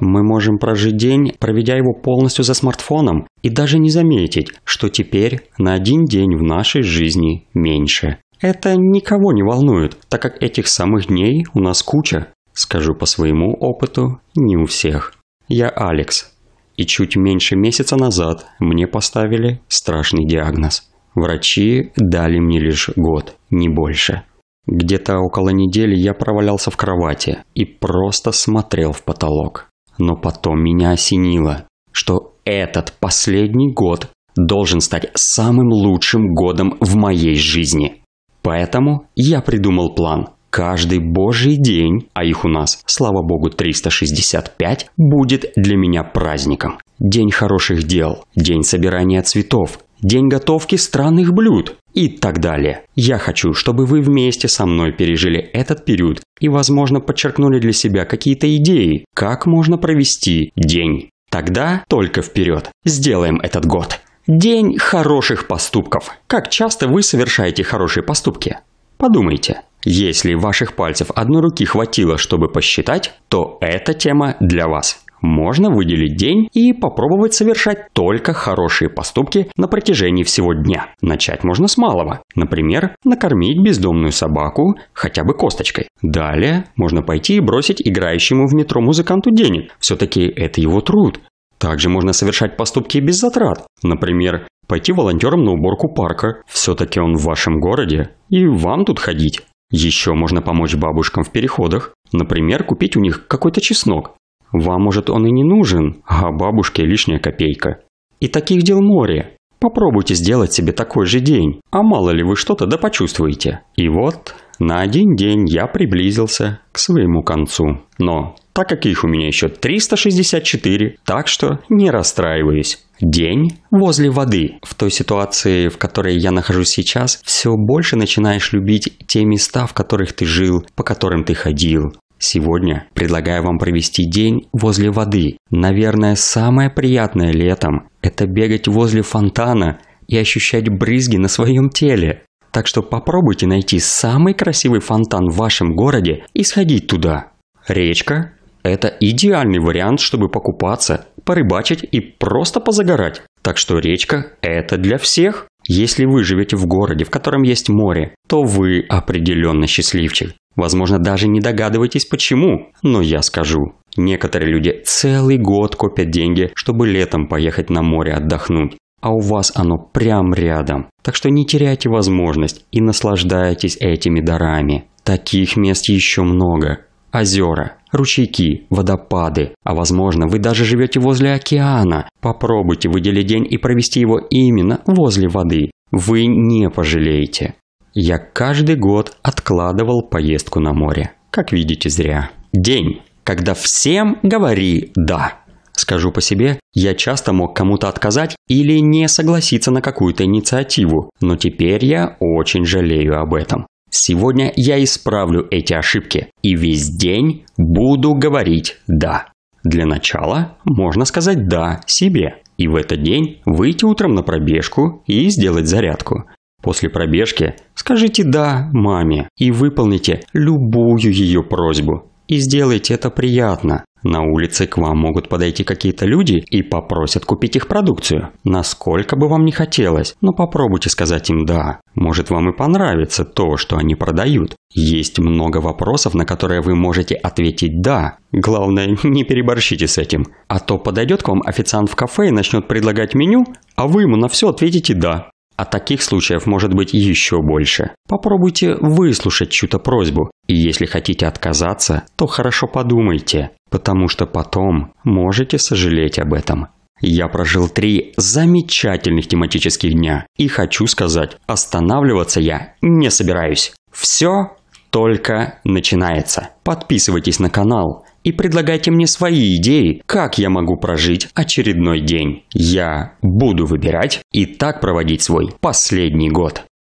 Мы можем прожить день, проведя его полностью за смартфоном, и даже не заметить, что теперь на один день в нашей жизни меньше. Это никого не волнует, так как этих самых дней у нас куча. Скажу по своему опыту, не у всех. Я Алекс. И чуть меньше месяца назад мне поставили страшный диагноз. Врачи дали мне лишь год, не больше. Где-то около недели я провалялся в кровати и просто смотрел в потолок. Но потом меня осенило, что этот последний год должен стать самым лучшим годом в моей жизни. Поэтому я придумал план. Каждый божий день, а их у нас, слава богу, 365, будет для меня праздником. День хороших дел, день собирания цветов, день готовки странных блюд и так далее. Я хочу, чтобы вы вместе со мной пережили этот период и, возможно, подчеркнули для себя какие-то идеи, как можно провести день. Тогда только вперед. Сделаем этот год. День хороших поступков. Как часто вы совершаете хорошие поступки? Подумайте. Если ваших пальцев одной руки хватило, чтобы посчитать, то эта тема для вас. Можно выделить день и попробовать совершать только хорошие поступки на протяжении всего дня. Начать можно с малого. Например, накормить бездомную собаку хотя бы косточкой. Далее можно пойти и бросить играющему в метро музыканту денег. Все-таки это его труд. Также можно совершать поступки без затрат. Например, пойти волонтером на уборку парка. Все-таки он в вашем городе, и вам тут ходить. Еще можно помочь бабушкам в переходах. Например, купить у них какой-то чеснок. Вам, может, он и не нужен, а бабушке лишняя копейка. И таких дел море. Попробуйте сделать себе такой же день, а мало ли вы что-то да почувствуете. И вот, на один день я приблизился к своему концу. Но, так как их у меня еще 364, так что не расстраиваюсь. День возле воды. В той ситуации, в которой я нахожусь сейчас, все больше начинаешь любить те места, в которых ты жил, по которым ты ходил. Сегодня предлагаю вам провести день возле воды. Наверное, самое приятное летом – это бегать возле фонтана и ощущать брызги на своем теле. Так что попробуйте найти самый красивый фонтан в вашем городе и сходить туда. Речка – это идеальный вариант, чтобы покупаться, порыбачить и просто позагорать. Так что речка – это для всех. Если вы живете в городе, в котором есть море, то вы определенно счастливчик. Возможно, даже не догадываетесь почему, но я скажу. Некоторые люди целый год копят деньги, чтобы летом поехать на море отдохнуть. А у вас оно прям рядом. Так что не теряйте возможность и наслаждайтесь этими дарами. Таких мест еще много. Озера, ручейки, водопады. А возможно, вы даже живете возле океана. Попробуйте выделить день и провести его именно возле воды. Вы не пожалеете. Я каждый год откладывал поездку на море. Как видите, зря. День, когда всем говори «да». Скажу по себе, я часто мог кому-то отказать или не согласиться на какую-то инициативу, но теперь я очень жалею об этом. Сегодня я исправлю эти ошибки и весь день буду говорить «да». Для начала можно сказать «да» себе и в этот день выйти утром на пробежку и сделать зарядку. После пробежки скажите «да» маме и выполните любую ее просьбу. И сделайте это приятно. На улице к вам могут подойти какие-то люди и попросят купить их продукцию. Насколько бы вам не хотелось, но попробуйте сказать им «да». Может вам и понравится то, что они продают. Есть много вопросов, на которые вы можете ответить «да». Главное, не переборщите с этим. А то подойдет к вам официант в кафе и начнет предлагать меню, а вы ему на все ответите «да» а таких случаев может быть еще больше. Попробуйте выслушать чью-то просьбу, и если хотите отказаться, то хорошо подумайте, потому что потом можете сожалеть об этом. Я прожил три замечательных тематических дня и хочу сказать, останавливаться я не собираюсь. Все только начинается. Подписывайтесь на канал, и предлагайте мне свои идеи, как я могу прожить очередной день. Я буду выбирать и так проводить свой последний год.